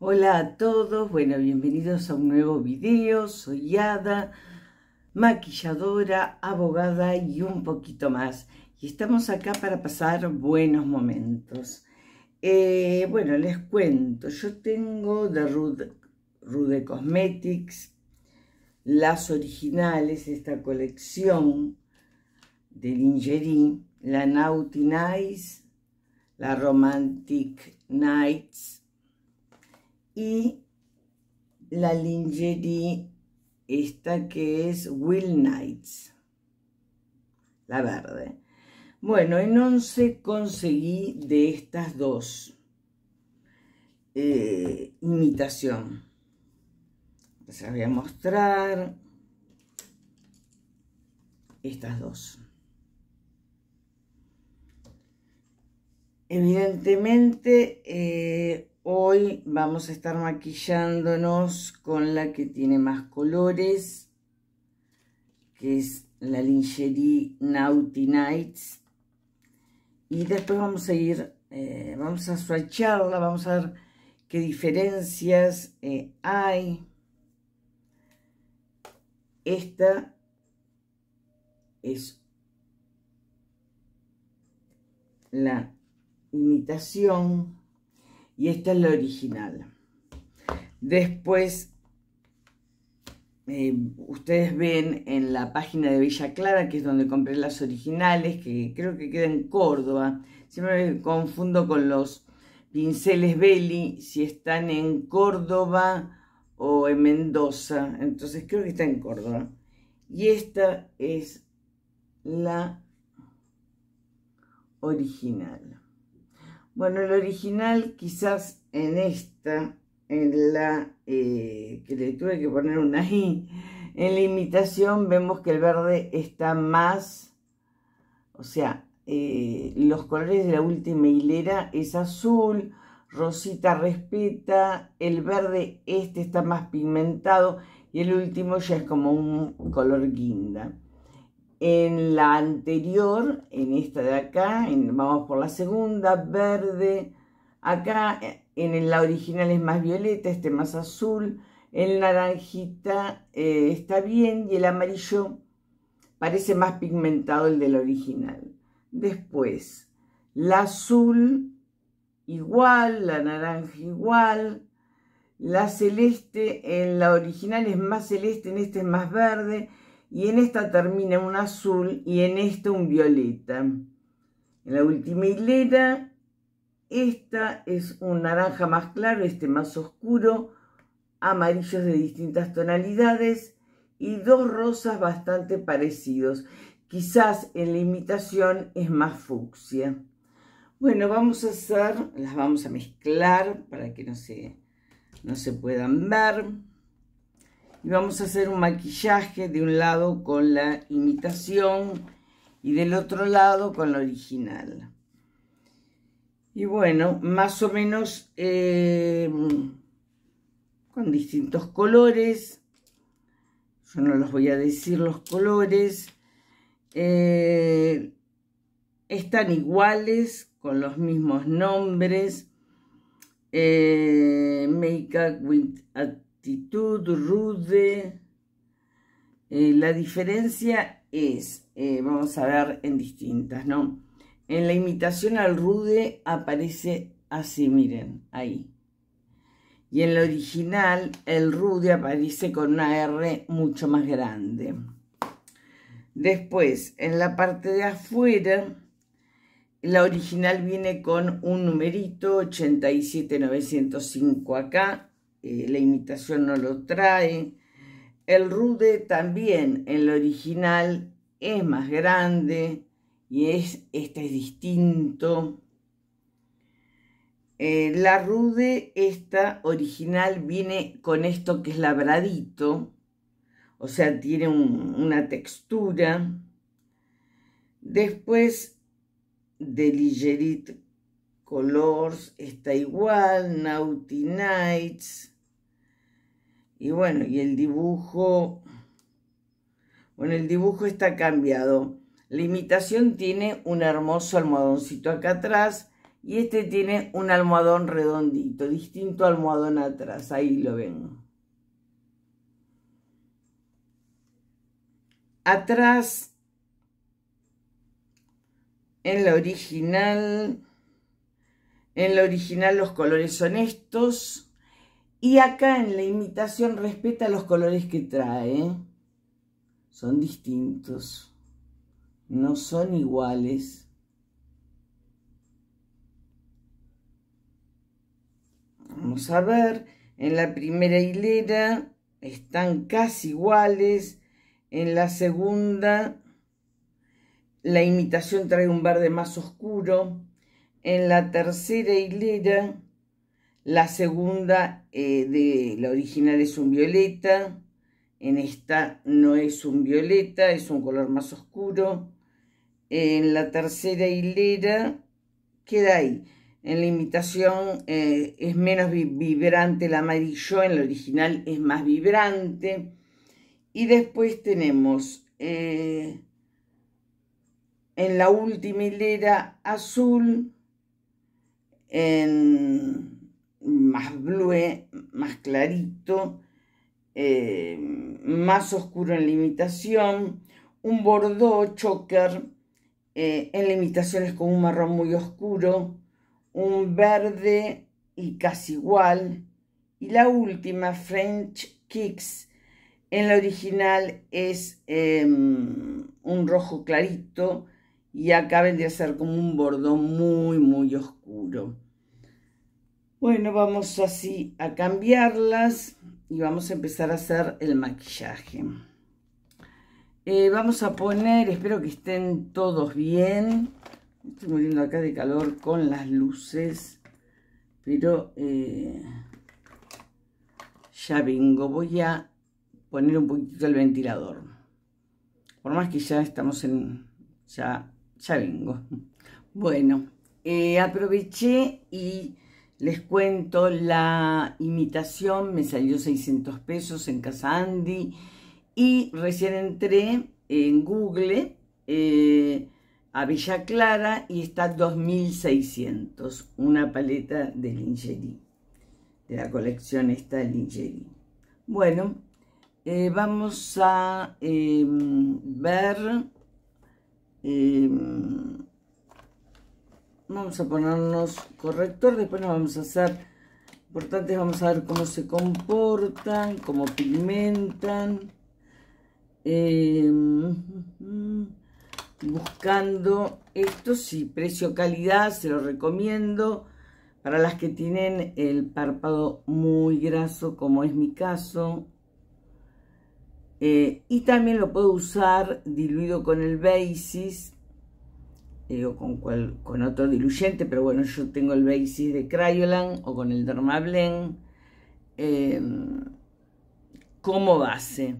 Hola a todos, bueno, bienvenidos a un nuevo video. Soy Ada, maquilladora, abogada y un poquito más. Y estamos acá para pasar buenos momentos. Eh, bueno, les cuento, yo tengo de Rude, Rude Cosmetics las originales, esta colección de lingerie, la Naughty Nights, la Romantic Nights, y la lingerie esta que es Will Nights, la verde. Bueno, en 11 conseguí de estas dos eh, imitación. Les voy a mostrar estas dos. Evidentemente, eh, Hoy vamos a estar maquillándonos con la que tiene más colores, que es la lingerie Naughty Nights. Y después vamos a ir, eh, vamos a swatcharla, vamos a ver qué diferencias eh, hay. Esta es la imitación y esta es la original. Después, eh, ustedes ven en la página de Villa Clara, que es donde compré las originales, que creo que queda en Córdoba. Siempre me confundo con los pinceles Belli, si están en Córdoba o en Mendoza. Entonces creo que está en Córdoba. Y esta es la original. Bueno, el original quizás en esta, en la eh, que le tuve que poner una I, en la imitación vemos que el verde está más, o sea, eh, los colores de la última hilera es azul, rosita respeta, el verde este está más pigmentado y el último ya es como un color guinda. En la anterior, en esta de acá, vamos por la segunda, verde. Acá en la original es más violeta, este más azul. El naranjita eh, está bien y el amarillo parece más pigmentado el del original. Después, la azul igual, la naranja igual, la celeste en la original es más celeste, en este es más verde y en esta termina un azul y en esta un violeta. En la última hilera, esta es un naranja más claro, este más oscuro, amarillos de distintas tonalidades y dos rosas bastante parecidos. Quizás en la imitación es más fucsia. Bueno, vamos a hacer, las vamos a mezclar para que no se, no se puedan ver y vamos a hacer un maquillaje de un lado con la imitación y del otro lado con la original. Y bueno, más o menos eh, con distintos colores. Yo no los voy a decir los colores. Eh, están iguales, con los mismos nombres. Eh, make up with a rude. Eh, la diferencia es, eh, vamos a ver en distintas, ¿no? En la imitación al rude aparece así, miren, ahí. Y en la original, el rude aparece con una R mucho más grande. Después, en la parte de afuera, la original viene con un numerito 87905 acá eh, la imitación no lo trae. El rude también, en lo original, es más grande y es, este es distinto. Eh, la rude, esta original, viene con esto que es labradito, o sea, tiene una textura. Después de Ligerit Colors está igual, Nauti Nights. Y bueno, y el dibujo, bueno, el dibujo está cambiado. La imitación tiene un hermoso almohadoncito acá atrás y este tiene un almohadón redondito, distinto almohadón atrás, ahí lo ven. Atrás, en la original, en la original los colores son estos. Y acá en la imitación respeta los colores que trae. Son distintos. No son iguales. Vamos a ver. En la primera hilera están casi iguales. En la segunda, la imitación trae un verde más oscuro en la tercera hilera, la segunda eh, de la original es un violeta, en esta no es un violeta, es un color más oscuro. En la tercera hilera queda ahí. En la imitación eh, es menos vibrante el amarillo, en la original es más vibrante. Y después tenemos eh, en la última hilera azul, en más blue, más clarito, eh, más oscuro en limitación, un bordeaux choker eh, en limitaciones con un marrón muy oscuro, un verde y casi igual, y la última, French Kicks, en la original es em, un rojo clarito, y acá de hacer como un bordón muy, muy oscuro. Bueno, vamos así a cambiarlas y vamos a empezar a hacer el maquillaje. Eh, vamos a poner, espero que estén todos bien. Estoy muriendo acá de calor con las luces, pero eh, ya vengo. Voy a poner un poquito el ventilador. Por más que ya estamos en... ya ya vengo. Bueno, eh, aproveché y les cuento la imitación, me salió 600 pesos en Casa Andy y recién entré en Google eh, a Villa Clara y está 2600, una paleta de lingerie, de la colección está de lingerie. Bueno, eh, vamos a em, ver Mm, vamos a ponernos corrector, después nos vamos a hacer importantes, vamos a ver cómo se comportan, cómo pigmentan, em, buscando esto, si precio-calidad, se lo recomiendo, para las que tienen el párpado muy graso, como es mi caso, eh, y también lo puedo usar diluido con el Basis eh, o con, otro diluyente, pero bueno, yo tengo el Basis de Crayolan o con el Dermablend eh, como base.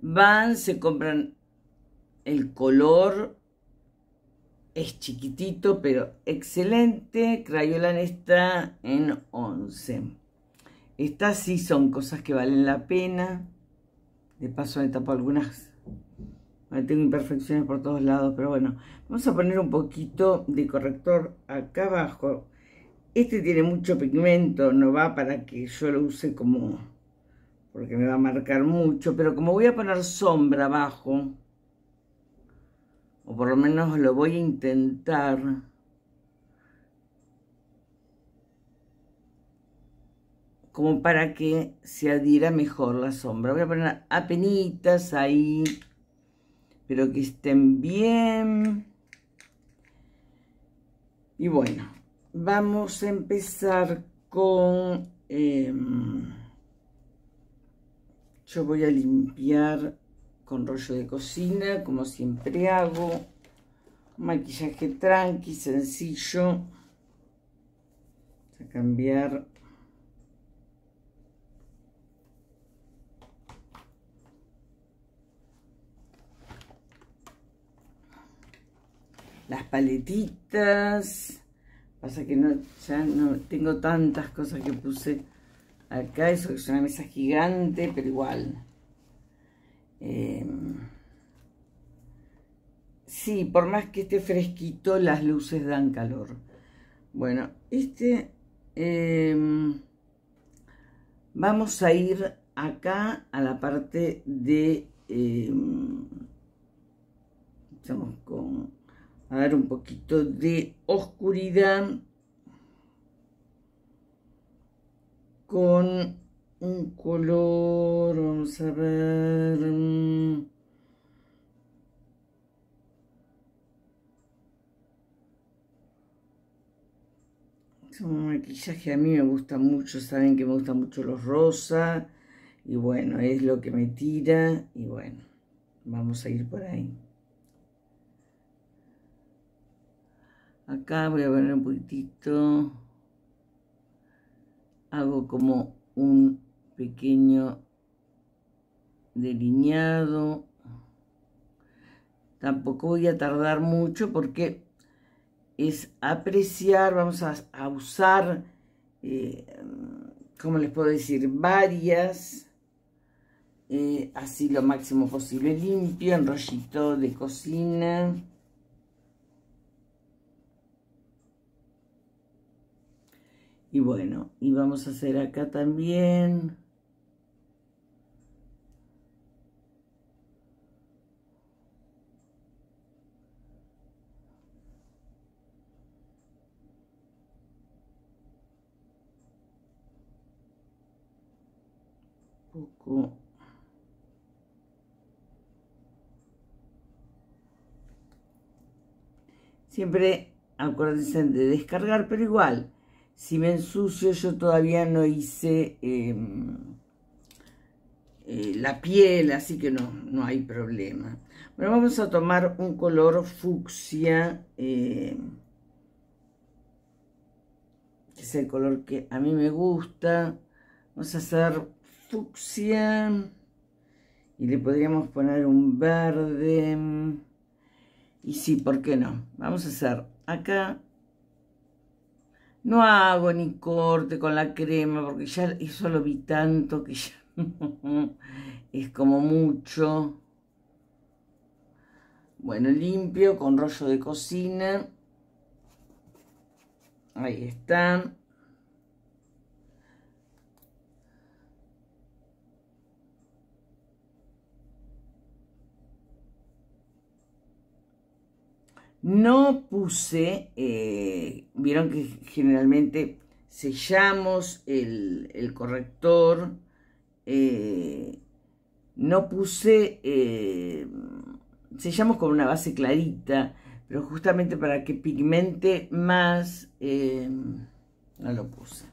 Van, se compran el color, es chiquitito, pero excelente. Crayolan está en 11. Estas sí son cosas que valen la pena. De paso me tapo algunas. tengo imperfecciones por todos lados, pero bueno. Vamos a poner un poquito de corrector acá abajo. Este tiene mucho pigmento, no va para que yo lo use como... Porque me va a marcar mucho, pero como voy a poner sombra abajo, o por lo menos lo voy a intentar... como para que se adhiera mejor la sombra. Voy a poner apenitas ahí, pero que estén bien. Y bueno, vamos a empezar con... Em, yo voy a limpiar con rollo de cocina, como siempre hago. Maquillaje tranqui, sencillo. a cambiar las paletitas. Pasa que no, ya no tengo tantas cosas que puse acá. Eso que es una mesa gigante, pero igual. Em, sí, por más que esté fresquito, las luces dan calor. Bueno, este... Em, vamos a ir acá a la parte de... Em, estamos con dar un poquito de oscuridad con un color, vamos a ver, mm, es un maquillaje a mí me gusta mucho, saben que me gustan mucho los rosa y bueno, es lo que me tira y bueno, vamos a ir por ahí. Acá voy a poner un poquitito. Hago como un pequeño delineado. Tampoco voy a tardar mucho porque es apreciar, vamos a, usar, eh, como les puedo decir? Varias, eh, así lo máximo posible limpio, enrollito de cocina. Y bueno, y vamos a hacer acá también. poco siempre acuérdense de descargar, pero igual si me ensucio yo todavía no hice em, eh, la piel, así que no, no hay problema. Bueno, vamos a tomar un color fucsia, em, que es el color que a mí me gusta. Vamos a hacer fucsia y le podríamos poner un verde. Y sí, ¿por qué no? Vamos a hacer acá no hago ni corte con la crema porque ya eso lo vi tanto que ya es como mucho. Bueno, limpio con rollo de cocina. Ahí están. No puse, eh, vieron que generalmente sellamos el, el corrector, eh, no puse, eh, sellamos con una base clarita, pero justamente para que pigmente más, no lo puse.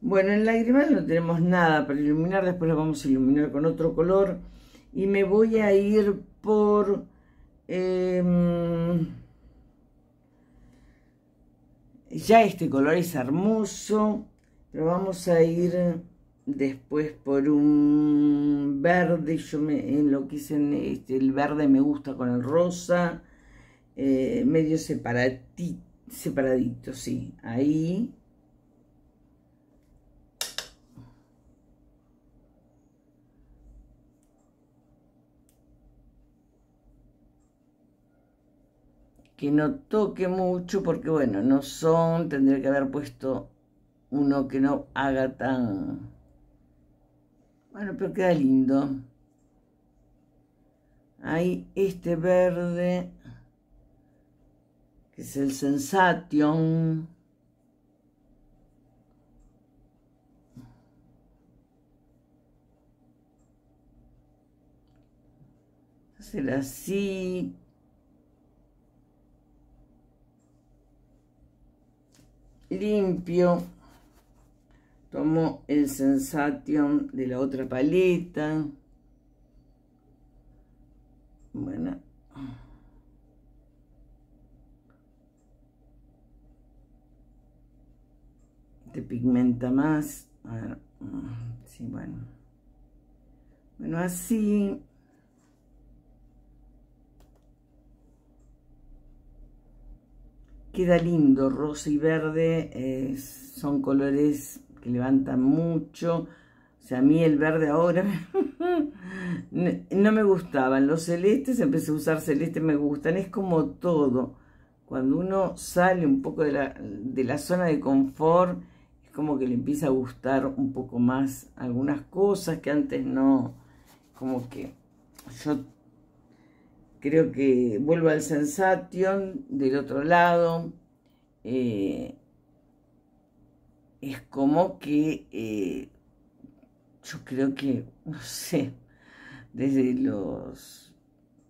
Bueno, en lágrimas no tenemos nada para iluminar, después lo vamos a iluminar con otro color y me voy a ir por Em, ya este color es hermoso, pero vamos a ir después por un verde. Yo me lo que este, el verde me gusta con el rosa, eh, medio separadito, sí, ahí. Y no toque mucho porque bueno, no son, tendría que haber puesto uno que no haga tan... Bueno, pero queda lindo. Hay este verde, que es el Sensation. Hacer así, limpio. Tomo el Sensation de la otra paleta. Bueno. Te pigmenta más. Mm, sí, bueno. Bueno, así. Queda lindo, rosa y verde, eh, son colores que levantan mucho. O sea, a mí el verde ahora no me gustaban. Los celestes, empecé a usar celeste, me gustan. Es como todo. Cuando uno sale un poco de la, de la zona de confort, es como que le empieza a gustar un poco más algunas cosas que antes no. Como que yo creo que vuelvo al sensation del otro lado. Eh, es como que eh, yo creo que, no sé, desde los,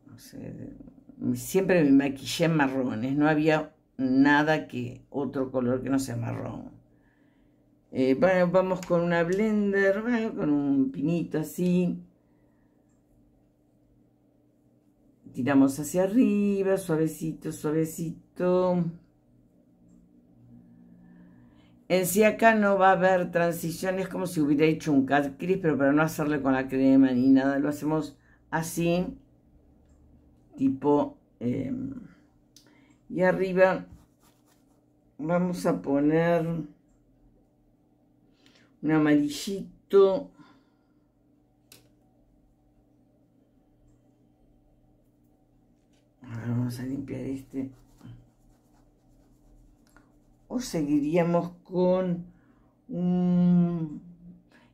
no sé, siempre me maquillé marrones, no había nada que otro color que no sea marrón. Eh, bueno, vamos con una blender, con un pinito así. tiramos hacia arriba, suavecito, suavecito. En sí acá no va a haber transiciones como si hubiera hecho un cat crease, pero para no hacerle con la crema ni nada, lo hacemos así, tipo... Em, y arriba vamos a poner un amarillito vamos a limpiar este. O seguiríamos con un...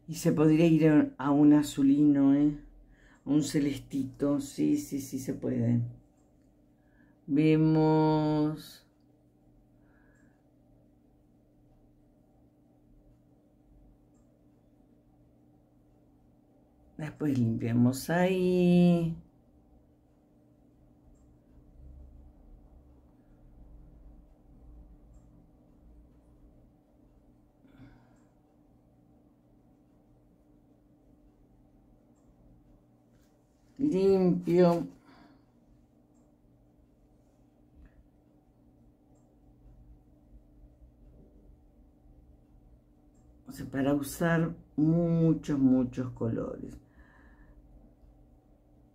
Y se podría ir a un azulino, ¿eh? A un celestito. Sí, sí, sí se puede. Vemos... Después limpiamos ahí. limpio. para usar muchos, muchos colores.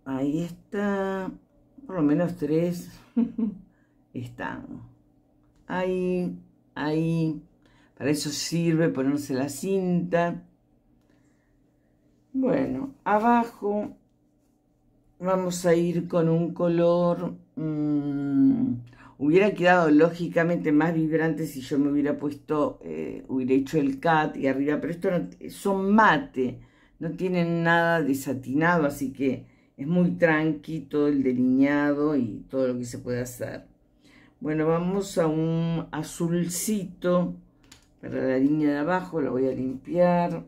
Ahí está, por lo menos tres están. Ahí, ahí. Para eso sirve ponerse la cinta. Bueno, abajo Vamos a ir con un color... Mm, hubiera quedado lógicamente más vibrante si yo me hubiera puesto, eh, hubiera hecho el cat y arriba, pero esto no, son mate, no tienen nada desatinado, así que es muy tranqui todo el delineado y todo lo que se puede hacer. Bueno, vamos a un azulcito para la línea de abajo, lo voy a limpiar.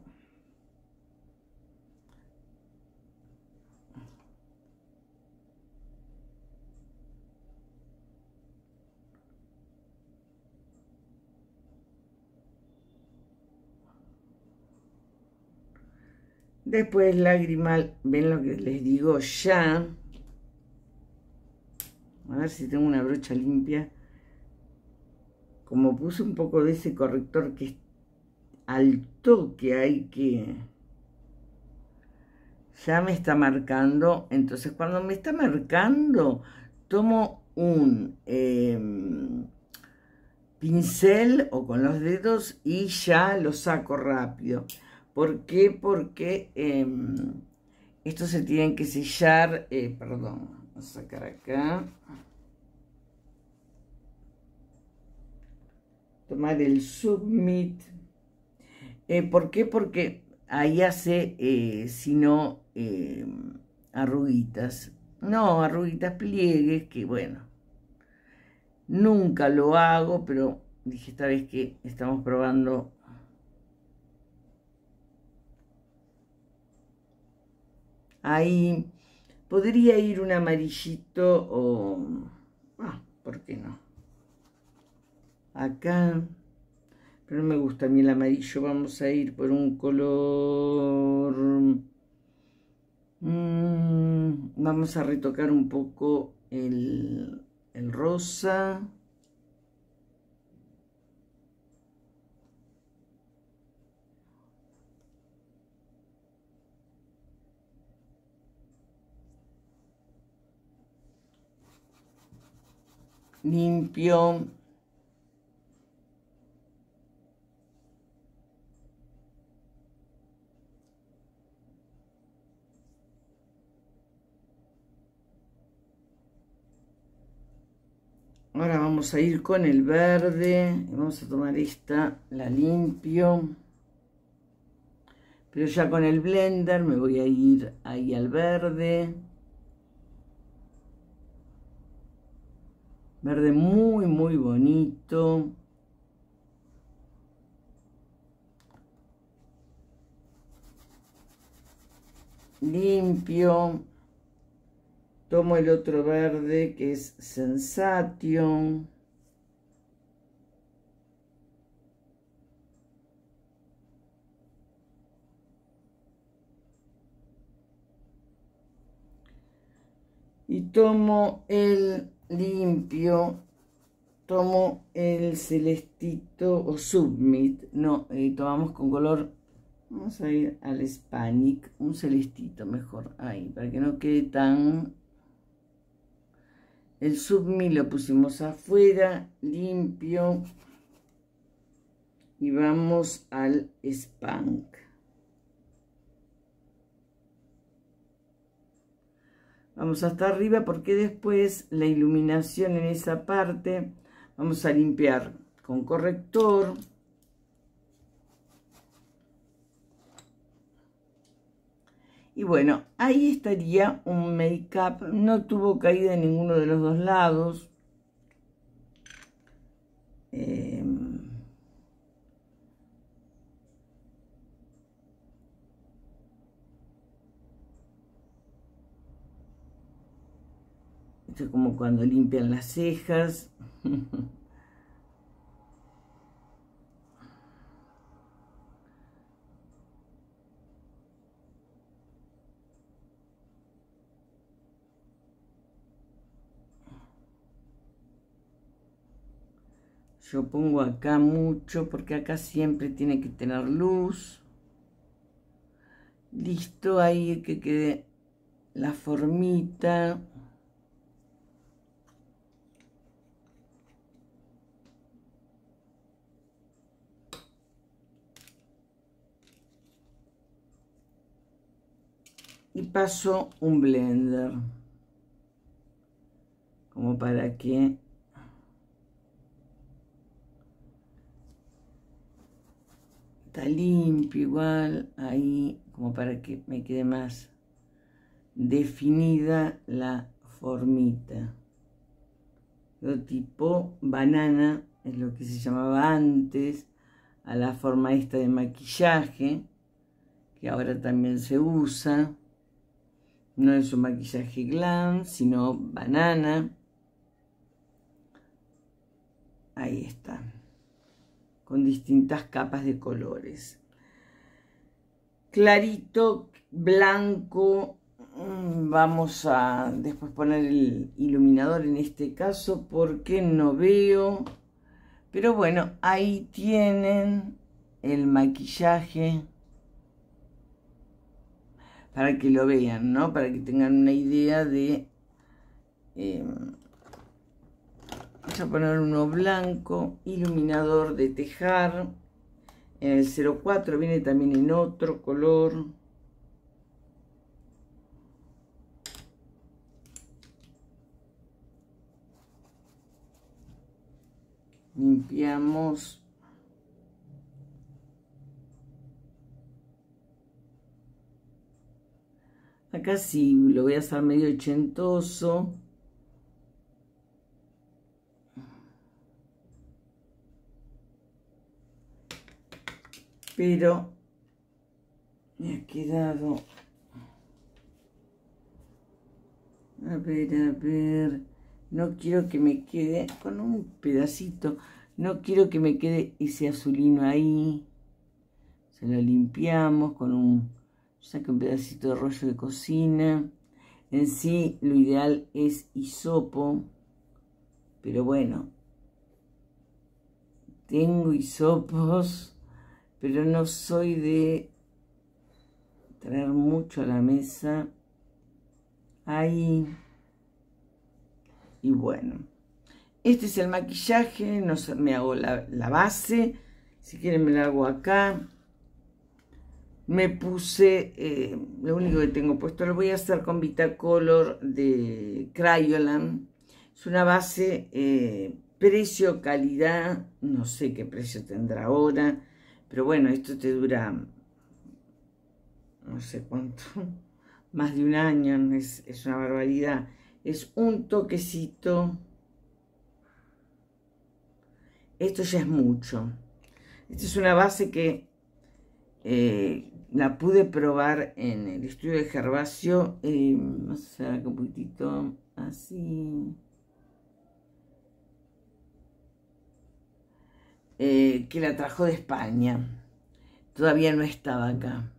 Después lagrimal, ven lo que les digo ya. A ver si tengo una brocha limpia. Como puse un poco de ese corrector que es al toque hay que... Ya me está marcando. Entonces cuando me está marcando, tomo un em, pincel o con los dedos y ya lo saco rápido. ¿Por qué? Porque em, estos se tienen que sellar, eh, perdón, vamos a sacar acá. Tomar el submit. Eh, ¿Por qué? Porque ahí hace, eh, si no, em, arruguitas. No, arruguitas, pliegues, que bueno. Nunca lo hago, pero dije esta vez que estamos probando Ahí podría ir un amarillito o... Ah, ¿por qué no? Acá, pero no me gusta a mí el amarillo. Vamos a ir por un color... Mm, vamos a retocar un poco el rosa. limpio, Ahora vamos a ir con el verde. Vamos a tomar esta, la limpio. Pero ya con el blender me voy a ir ahí al verde. Verde muy, muy bonito. Limpio. Tomo el otro verde que es Sensation. Y tomo el limpio, tomo el celestito o submit, no, eh, tomamos con color, vamos a ir al spanic, un celestito mejor, ahí, para que no quede tan... El submit lo pusimos afuera, limpio, y vamos al Spank. Vamos hasta arriba porque después la iluminación en esa parte vamos a limpiar con corrector. Y bueno, ahí estaría un make-up. No tuvo caída en ninguno de los dos lados. Eh, como cuando limpian las cejas. Yo pongo acá mucho porque acá siempre tiene que tener luz. Listo, ahí que quede la formita. y paso un blender como para que está limpio igual ahí como para que me quede más definida la formita lo tipo banana es lo que se llamaba antes a la forma esta de maquillaje que ahora también se usa no es un maquillaje glam, sino banana. Ahí está. Con distintas capas de colores. Clarito, blanco. Mm, vamos a después poner el iluminador en este caso porque no veo. Pero bueno, ahí tienen el maquillaje para que lo vean, ¿no? Para que tengan una idea de... Em, a poner uno blanco, iluminador de tejar. En el 04 viene también en otro color. Limpiamos Acá sí lo voy a hacer medio ochentoso. Pero me ha quedado... A ver, a ver... No quiero que me quede con un pedacito. No quiero que me quede ese azulino ahí. Se lo limpiamos con un saque un pedacito de rollo de cocina. En sí, lo ideal es hisopo, pero bueno, tengo hisopos, pero no soy de traer mucho a la mesa. Ahí. Y bueno, este es el maquillaje, no, me hago la, la base, si quieren me la hago acá me puse, eh, lo único que tengo puesto, lo voy a hacer con Vitacolor de Cryolan. Es una base eh, precio-calidad, no sé qué precio tendrá ahora, pero bueno, esto te dura no sé cuánto, más de un año, es, una barbaridad. Es un toquecito. Esto ya es mucho. Esta es una base que eh, la pude probar en el estudio de Gervasio. Eh, vamos a un poquitito así. Eh, que la trajo de España. Todavía no estaba acá.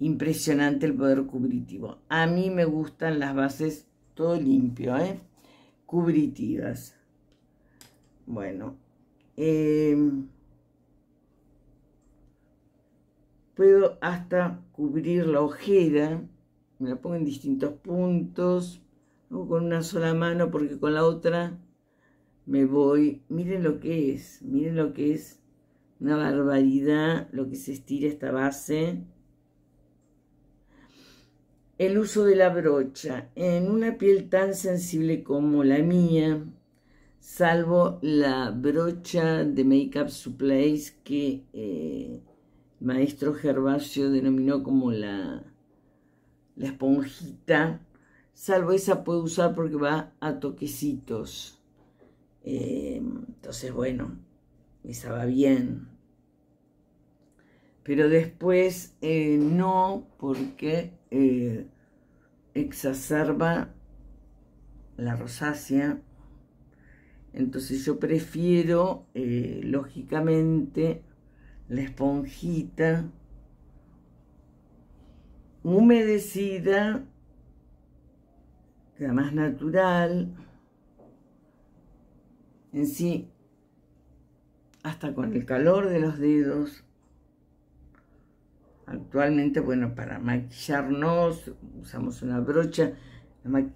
Impresionante el poder cubritivo. A mí me gustan las bases todo limpio, ¿eh? Cubritivas. Bueno. Eh, puedo hasta cubrir la ojera, me la pongo en distintos puntos, o con una sola mano porque con la otra me voy. Miren lo que es, miren lo que es, una barbaridad lo que se estira esta base. El uso de la brocha en una piel tan sensible como la mía, salvo la brocha de Makeup Supplies que eh, maestro Gervasio denominó como la, la esponjita, salvo esa puedo usar porque va a toquecitos. Eh, entonces, bueno, esa va bien. Pero después eh, no, porque eh, exacerba la rosácea. Entonces yo prefiero, lógicamente, la esponjita humedecida, la más natural, en sí, hasta con el calor de los dedos. Actualmente, bueno, para maquillarnos usamos una brocha.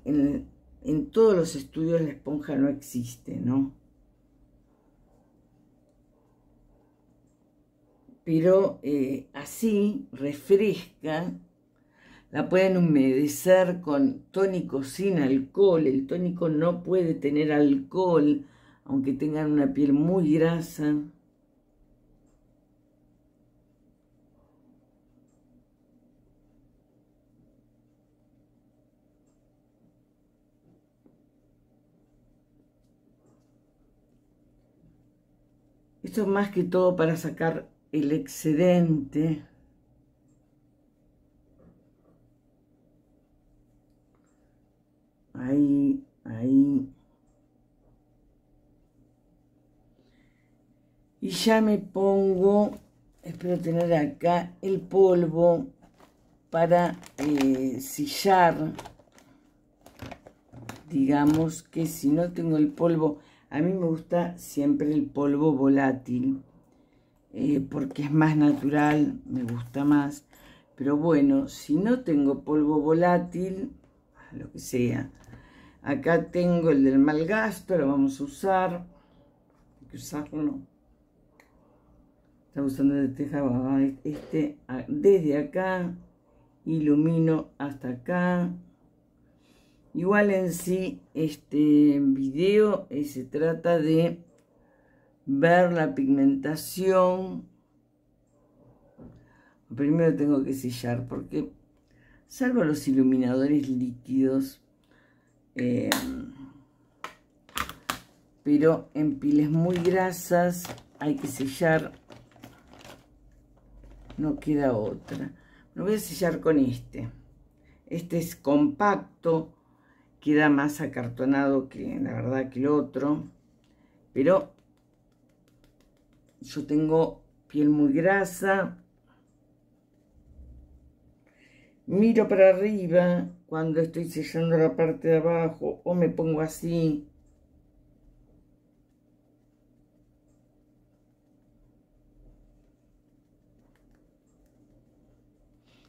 En, en todos los estudios la esponja no existe, ¿no? pero eh, así refresca, la pueden humedecer con tónico sin alcohol, el tónico no puede tener alcohol, aunque tengan una piel muy grasa. Esto es más que todo para sacar el excedente ahí, ahí y ya me pongo espero tener acá el polvo para eh, sillar digamos que si no tengo el polvo a mí me gusta siempre el polvo volátil eh, porque es más natural, me gusta más. Pero bueno, si no tengo polvo volátil, lo que sea. Acá tengo el del mal gasto, lo vamos a usar. Hay que usarlo. Está usando de teja este desde acá. Ilumino hasta acá. Igual en sí, este video eh, se trata de ver la pigmentación. Primero tengo que sellar porque, salvo los iluminadores líquidos, em, pero en piles muy grasas hay que sellar, no queda otra. Lo voy a sellar con este. Este es compacto, queda más acartonado que la verdad que el otro, pero yo tengo piel muy grasa. Miro para arriba cuando estoy sellando la parte de abajo o me pongo así.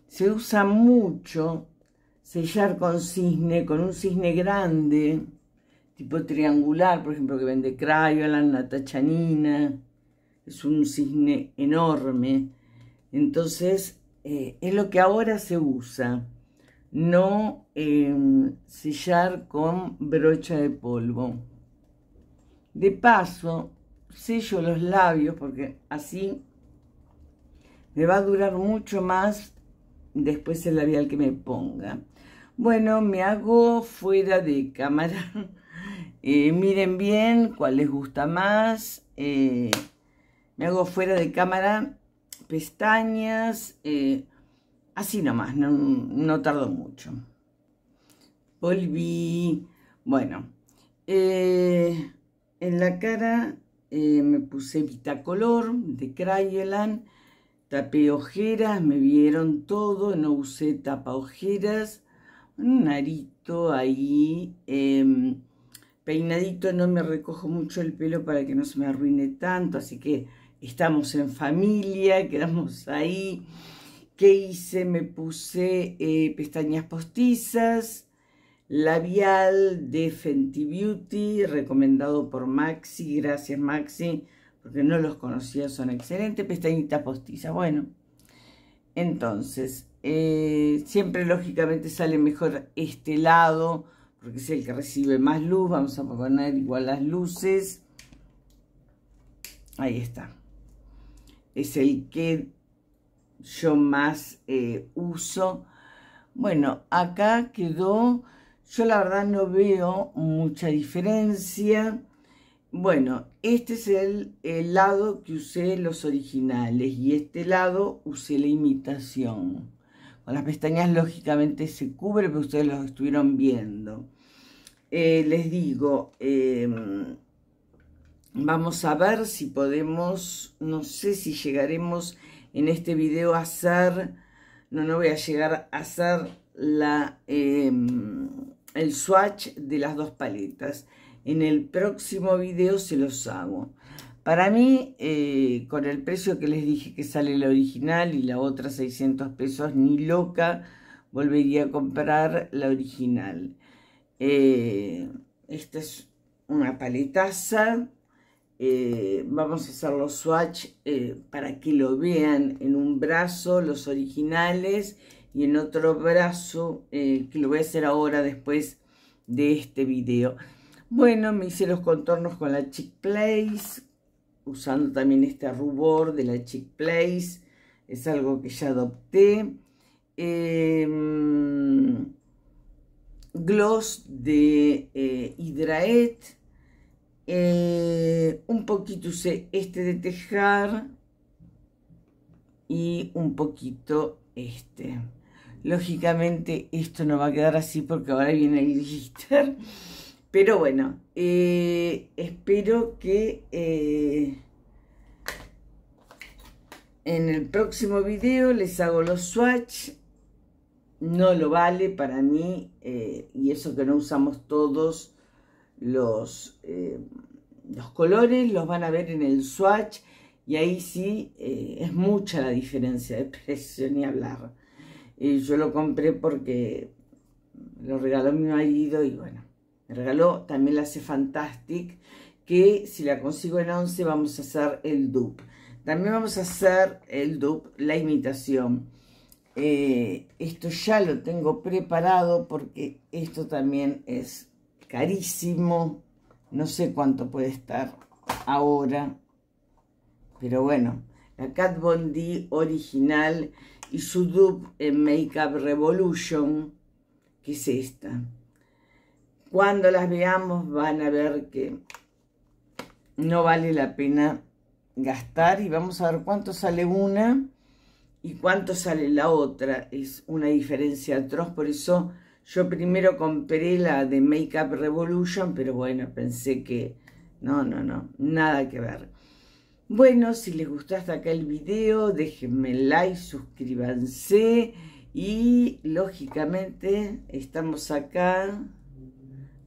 Se usa mucho sellar con cisne, con un cisne grande, tipo triangular, por ejemplo, que vende Crayola, Natachanina es un cisne enorme. Entonces, eh, es lo que ahora se usa, no em, sellar con brocha de polvo. De paso, sello los labios porque así me va a durar mucho más después el labial que me ponga. Bueno, me hago fuera de cámara. Eh, miren bien cuál les gusta más. Eh, hago fuera de cámara pestañas, eh, así nomás, no, no, tardo mucho. Volví, bueno, eh, en la cara eh, me puse Vitacolor de Crayolan, tapé ojeras, me vieron todo, no usé tapa ojeras, un narito ahí, em, peinadito, no me recojo mucho el pelo para que no se me arruine tanto, así que estamos en familia, quedamos ahí. ¿Qué hice? Me puse eh, pestañas postizas, labial de Fenty Beauty, recomendado por Maxi, gracias Maxi, porque no los conocía, son excelentes, pestañitas postizas, bueno. Entonces, eh, siempre lógicamente sale mejor este lado, porque es el que recibe más luz, vamos a poner igual las luces. Ahí está es el que yo más eh, uso. Bueno, acá quedó, yo la verdad no veo mucha diferencia. Bueno, este es el, lado que usé los originales y este lado usé la imitación. Con las pestañas lógicamente se cubre, pero ustedes lo estuvieron viendo. Eh, les digo, em, Vamos a ver si podemos, no sé si llegaremos en este video a hacer, no, no voy a llegar a hacer la, em, el swatch de las dos paletas. En el próximo video se los hago. Para mí, eh, con el precio que les dije que sale la original y la otra 600 pesos, ni loca volvería a comprar la original. Eh, esta es una paletaza eh, vamos a hacer los swatch eh, para que lo vean en un brazo, los originales, y en otro brazo, eh, que lo voy a hacer ahora después de este video. Bueno, me hice los contornos con la Chick Place, usando también este rubor de la Chick Place. Es algo que ya adopté. Em, gloss de Hydraet eh, un poquito usé este de tejar y un poquito este. Lógicamente esto no va a quedar así porque ahora viene el glitter. Pero bueno, eh, espero que eh, en el próximo video les hago los swatch. No lo vale para mí y eso que no usamos todos los, eh, los colores, los van a ver en el swatch y ahí sí eh, es mucha la diferencia de precio ni hablar. y yo lo compré porque lo regaló mi marido y bueno, me regaló también la hace Fantastic que si la consigo en 11 vamos a hacer el dupe. También vamos a hacer el dupe, la imitación. Eh, esto ya lo tengo preparado porque esto también es carísimo. No sé cuánto puede estar ahora. Pero bueno, la Cat Bondi original y su dupe en Makeup Revolution, que es esta. Cuando las veamos van a ver que no vale la pena gastar y vamos a ver cuánto sale una y cuánto sale la otra. Es una diferencia atroz, por eso yo primero compré la de Make Up Revolution, pero bueno, pensé que no, no, no, nada que ver. Bueno, si les gustó hasta acá el video, déjenme like, suscríbanse y lógicamente estamos acá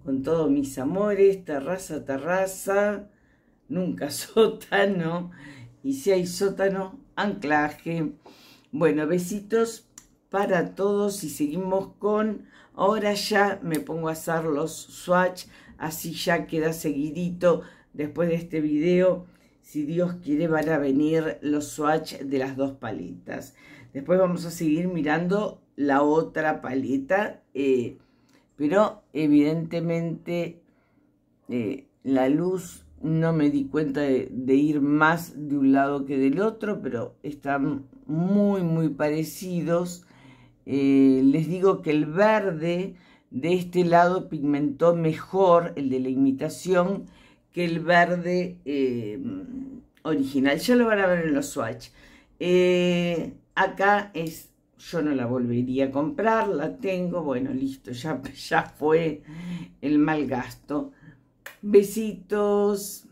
con todos mis amores, terraza, terraza, nunca sótano y si hay sótano, anclaje. Bueno, besitos para todos y seguimos con Ahora ya me pongo a hacer los swatch, así ya queda seguidito después de este video. Si Dios quiere van a venir los swatch de las dos paletas. Después vamos a seguir mirando la otra paleta, eh, pero evidentemente eh, la luz no me di cuenta de, ir más de un lado que del otro, pero están muy, muy parecidos. Eh, les digo que el verde de este lado pigmentó mejor, el de la imitación, que el verde eh, original. Ya lo van a ver en los swatch. Eh, acá es, yo no la volvería a comprar, la tengo, bueno, listo, ya, ya fue el mal gasto. Besitos.